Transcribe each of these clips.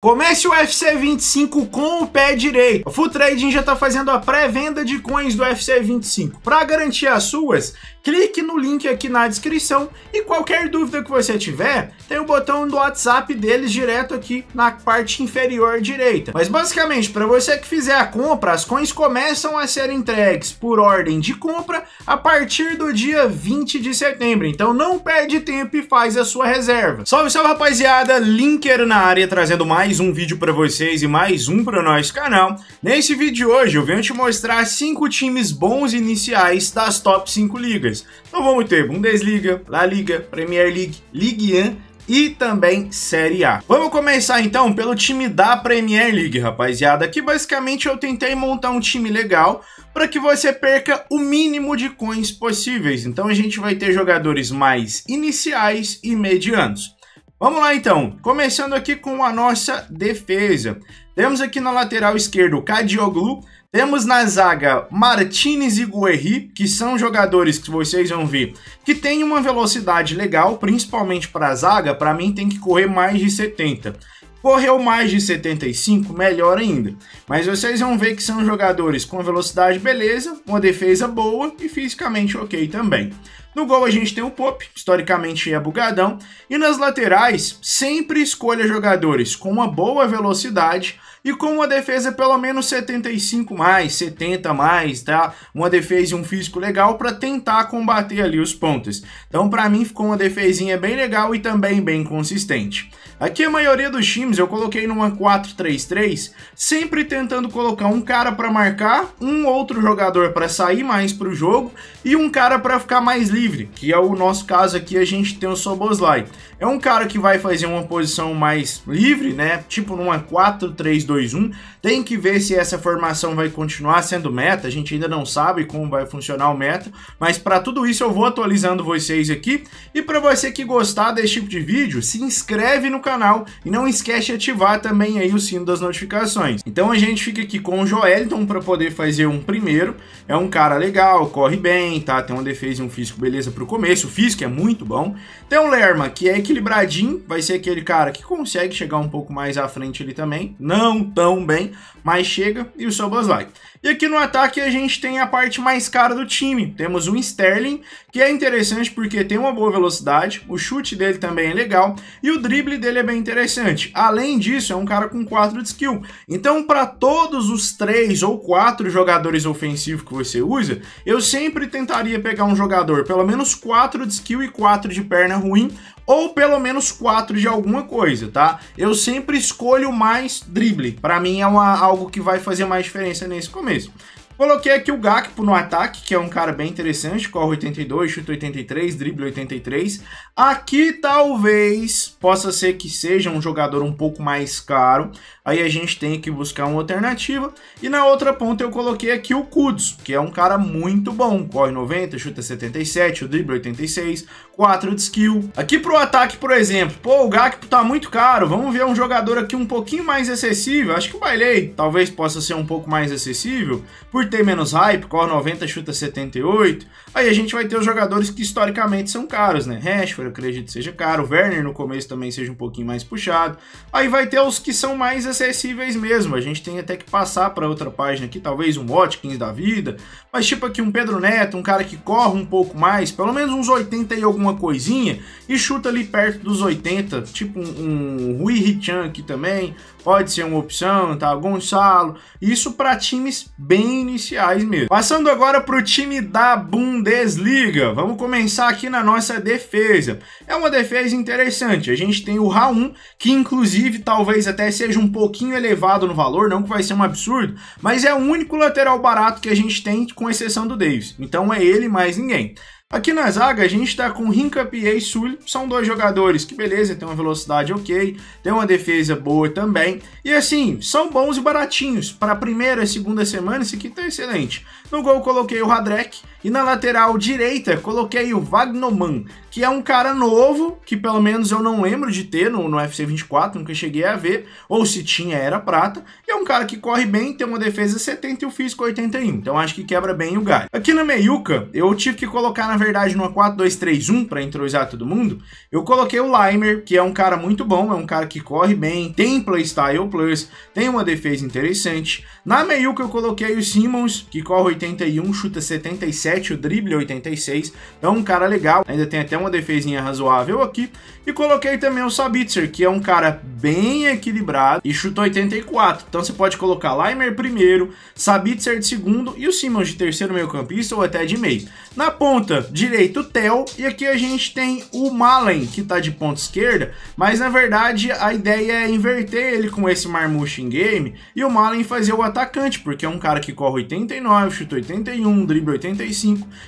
Comece o FC 25 com o pé direito. A Full Trading já está fazendo a pré-venda de coins do FC 25. Para garantir as suas, clique no link aqui na descrição e qualquer dúvida que você tiver, tem o botão do WhatsApp deles direto aqui na parte inferior direita. Mas basicamente, para você que fizer a compra, as coins começam a ser entregues por ordem de compra a partir do dia 20 de setembro. Então não perde tempo e faz a sua reserva. Salve, salve rapaziada, Linker na área trazendo mais mais um vídeo para vocês e mais um para o nosso canal. Nesse vídeo de hoje eu venho te mostrar 5 times bons iniciais das top 5 ligas. Então vamos ter Bundesliga, La Liga, Premier League, Ligue 1 e também Série A. Vamos começar então pelo time da Premier League, rapaziada. Aqui basicamente eu tentei montar um time legal para que você perca o mínimo de coins possíveis. Então a gente vai ter jogadores mais iniciais e medianos. Vamos lá então, começando aqui com a nossa defesa. Temos aqui na lateral esquerda o Cadioglu, temos na zaga Martinez e Guerri, que são jogadores que vocês vão ver que tem uma velocidade legal, principalmente para a zaga, para mim tem que correr mais de 70. Correu mais de 75, melhor ainda. Mas vocês vão ver que são jogadores com velocidade beleza, uma defesa boa e fisicamente ok também. No gol a gente tem o Pope, historicamente é bugadão, e nas laterais sempre escolha jogadores com uma boa velocidade e com uma defesa pelo menos 75 mais, 70 mais, tá? Uma defesa e um físico legal para tentar combater ali os pontos. Então, para mim ficou uma defesinha bem legal e também bem consistente. Aqui a maioria dos times eu coloquei numa 4-3-3, sempre tentando colocar um cara para marcar, um outro jogador para sair mais para o jogo e um cara para ficar mais livre, que é o nosso caso aqui, a gente tem o Soboslai. É um cara que vai fazer uma posição mais livre, né? Tipo numa 4-3 3-2-1. Tem que ver se essa formação vai continuar sendo meta. A gente ainda não sabe como vai funcionar o meta, mas para tudo isso eu vou atualizando vocês aqui. E para você que gostar desse tipo de vídeo, se inscreve no canal e não esquece de ativar também aí o sino das notificações. Então a gente fica aqui com o Joelton para poder fazer um primeiro. É um cara legal, corre bem, tá? Tem uma defesa e um físico beleza para o começo. O físico é muito bom. Tem o Lerma, que é equilibradinho, vai ser aquele cara que consegue chegar um pouco mais à frente ali também. Não tão bem, mas chega e o Sobas vai. E aqui no ataque a gente tem a parte mais cara do time. Temos o Sterling, que é interessante porque tem uma boa velocidade, o chute dele também é legal e o drible dele é bem interessante. Além disso, é um cara com 4 de skill. Então, para todos os 3 ou 4 jogadores ofensivos que você usa, eu sempre tentaria pegar um jogador pelo menos 4 de skill e 4 de perna ruim, ou pelo menos 4 de alguma coisa, tá? Eu sempre escolho mais drible. Para mim é uma, algo que vai fazer mais diferença nesse começo. Coloquei aqui o Gakpo no ataque, que é um cara bem interessante, corre 82, chuta 83, drible 83. Aqui talvez possa ser que seja um jogador um pouco mais caro, aí a gente tem que buscar uma alternativa. E na outra ponta eu coloquei aqui o Kudos, que é um cara muito bom, corre 90, chuta 77, o drible 86, 4 de skill. Aqui pro ataque, por exemplo, pô, o Gakpo tá muito caro, vamos ver um jogador aqui um pouquinho mais acessível, acho que o Bailey talvez possa ser um pouco mais acessível, por tem ter menos hype, corre 90, chuta 78, aí a gente vai ter os jogadores que historicamente são caros, né? Rashford, eu acredito seja caro, Werner no começo também seja um pouquinho mais puxado. Aí vai ter os que são mais acessíveis mesmo. A gente tem até que passar para outra página aqui, talvez um Watkins da vida, mas tipo aqui um Pedro Neto, um cara que corre um pouco mais, pelo menos uns 80 e alguma coisinha, e chuta ali perto dos 80, tipo um, um Rui aqui também, pode ser uma opção, tá? Gonçalo. Isso para times bem iniciais mesmo. Passando agora para o time da Bundesliga, vamos começar aqui na nossa defesa. É uma defesa interessante, a gente tem o Raul, que inclusive talvez até seja um pouquinho elevado no valor, não que vai ser um absurdo, mas é o único lateral barato que a gente tem, com exceção do Davis. Então é ele mais ninguém. Aqui na zaga a gente está com Rincap e Sul, são dois jogadores que beleza, tem uma velocidade ok, tem uma defesa boa também, e assim, são bons e baratinhos, para primeira e segunda semana esse aqui tá excelente. No gol coloquei o Hadrek, e na lateral direita, coloquei o Vagnoman, que é um cara novo, que pelo menos eu não lembro de ter no, no FC 24, nunca cheguei a ver, ou se tinha era prata. E é um cara que corre bem, tem uma defesa 70 e o físico 81, então acho que quebra bem o galho. Aqui na meiuca, eu tive que colocar, na verdade, numa 4-2-3-1 para entrosar todo mundo. Eu coloquei o Limer, que é um cara muito bom, é um cara que corre bem, tem playstyle plus, tem uma defesa interessante. Na meiuca eu coloquei o Simmons, que corre 81, chuta 77 87, o drible 86. Então é um cara legal, ainda tem até uma defesinha razoável aqui. E coloquei também o Sabitzer, que é um cara bem equilibrado e chuta 84. Então você pode colocar Leimer primeiro, Sabitzer de segundo e o Simmons de terceiro meio campista ou até de meio. Na ponta direita o Theo e aqui a gente tem o Malen, que tá de ponta esquerda, mas na verdade a ideia é inverter ele com esse Marmush em game e o Malen fazer o atacante, porque é um cara que corre 89, chuta 81, drible 86,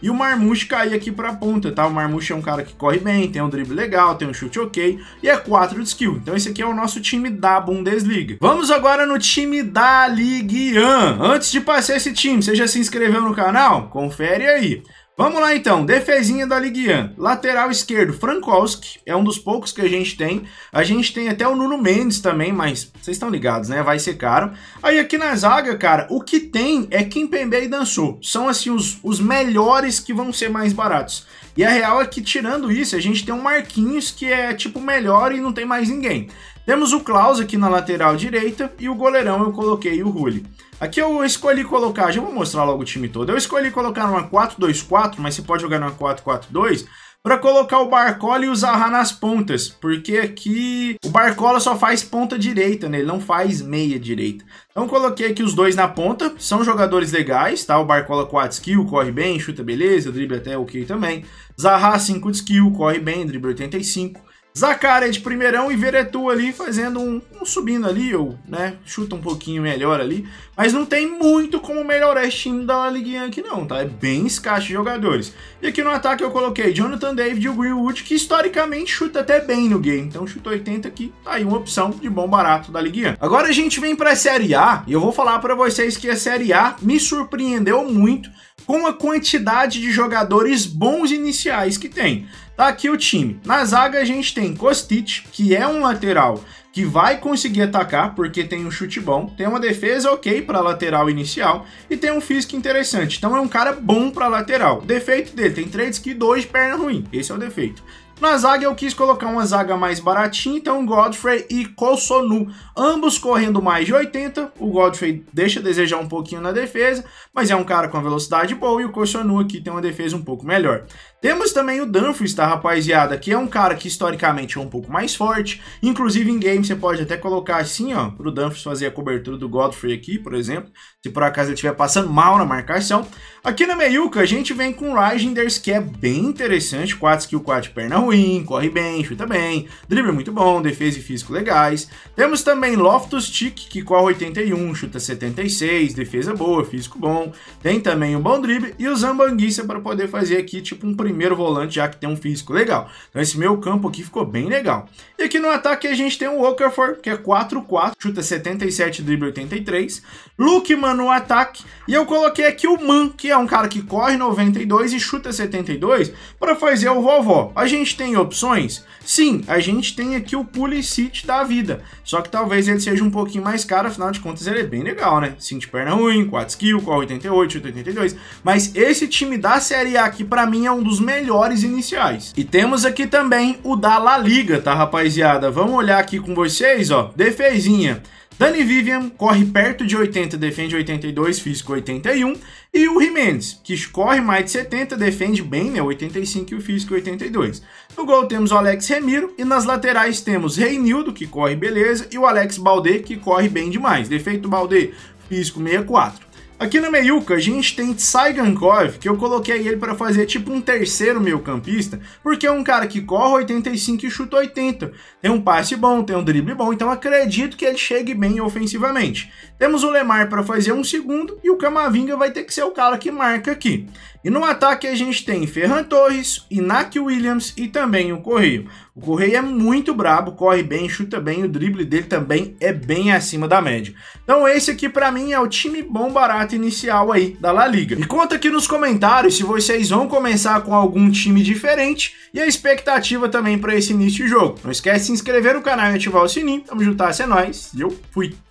e o Marmouche cair aqui para a ponta, tá? O Marmouche é um cara que corre bem, tem um drible legal, tem um chute ok e é 4 de skill. Então esse aqui é o nosso time da Bundesliga. Vamos agora no time da Ligue 1. Antes de passar esse time, você já se inscreveu no canal? Confere aí. Vamos lá então, defesinha da Ligue 1. Lateral esquerdo, Frankowski, é um dos poucos que a gente tem. A gente tem até o Nuno Mendes também, mas vocês estão ligados, né? Vai ser caro. Aí aqui na zaga, cara, o que tem é Kim Pembe e Dançou. São assim os, os melhores que vão ser mais baratos. E a real é que tirando isso, a gente tem um Marquinhos que é tipo melhor e não tem mais ninguém. Temos o Klaus aqui na lateral direita e o goleirão eu coloquei o Rulli. Aqui eu escolhi colocar, já vou mostrar logo o time todo, eu escolhi colocar uma 4-2-4, mas você pode jogar numa 4-4-2, para colocar o Barcola e o Zaha nas pontas, porque aqui o Barcola só faz ponta direita, né? Ele não faz meia direita. Então coloquei aqui os dois na ponta, são jogadores legais, tá? O Barcola 4 skill, corre bem, chuta beleza, drible até ok também. Zaha 5 de skill, corre bem, drible 85. Zacaria de primeirão e Veretu ali fazendo um, um, subindo ali, ou, né, chuta um pouquinho melhor ali. Mas não tem muito como melhorar esse time da La Ligue 1 aqui não, tá? É bem escasso de jogadores. E aqui no ataque eu coloquei Jonathan David e o Greenwood, que historicamente chuta até bem no game. Então chuta 80 aqui, tá aí uma opção de bom barato da Ligue 1. Agora a gente vem pra Série A, e eu vou falar pra vocês que a Série A me surpreendeu muito, com a quantidade de jogadores bons iniciais que tem. Tá aqui o time. Na zaga a gente tem Kostic, que é um lateral que vai conseguir atacar porque tem um chute bom, tem uma defesa ok para lateral inicial e tem um físico interessante. Então é um cara bom para lateral. defeito dele tem três que dois perna ruim. Esse é o defeito. Na zaga eu quis colocar uma zaga mais baratinha, então Godfrey e Kosonu, ambos correndo mais de 80. O Godfrey deixa a desejar um pouquinho na defesa, mas é um cara com uma velocidade boa e o Kosonu aqui tem uma defesa um pouco melhor. Temos também o Dumfries, tá, rapaziada, que é um cara que historicamente é um pouco mais forte. Inclusive em game você pode até colocar assim, ó, pro Dumfries fazer a cobertura do Godfrey aqui, por exemplo, se por acaso ele estiver passando mal na marcação. Aqui na meiuca a gente vem com o Rijnders, que é bem interessante, 4 skill, 4 perna ruim, corre bem, chuta bem, drible muito bom, defesa e físico legais. Temos também Loftus Cheek, que corre 81, chuta 76, defesa boa, físico bom. Tem também um bom drible e o Zambanguissa para poder fazer aqui tipo um primeiro volante, já que tem um físico legal. Então esse meu campo aqui ficou bem legal. E aqui no ataque a gente tem o Okafor, que é 4-4, chuta 77, drible 83. Lukman no ataque e eu coloquei aqui o Man, que é um cara que corre 92 e chuta 72 para fazer o vovó. A gente gente tem opções? Sim, a gente tem aqui o Pulisic da vida. Só que talvez ele seja um pouquinho mais caro, afinal de contas ele é bem legal, né? 5 de perna ruim, 4 skill, qual 88, 82. Mas esse time da Série A aqui, pra mim, é um dos melhores iniciais. E temos aqui também o da La Liga, tá, rapaziada? Vamos olhar aqui com vocês, ó. Defesinha. Dani Vivian corre perto de 80, defende 82, físico 81. E o Jimenez, que corre mais de 70, defende bem, né? 85 e o físico 82. No gol temos o Alex Remiro e nas laterais temos Reinildo, que corre beleza, e o Alex Balde, que corre bem demais. Defeito Balde, físico 64. Aqui no meiuca a gente tem Saigankov, que eu coloquei ele para fazer tipo um terceiro meio campista, porque é um cara que corre 85 e chuta 80. Tem um passe bom, tem um drible bom, então acredito que ele chegue bem ofensivamente. Temos o Lemar para fazer um segundo e o Camavinga vai ter que ser o cara que marca aqui. E no ataque a gente tem Ferran Torres, Inaki Williams e também o Correio. O Correio é muito brabo, corre bem, chuta bem, o drible dele também é bem acima da média. Então esse aqui para mim é o time bom barato inicial aí da La Liga. E conta aqui nos comentários se vocês vão começar com algum time diferente e a expectativa também para esse início de jogo. Não esquece de se inscrever no canal e ativar o sininho. Tamo juntas, tá? é nóis. E eu fui.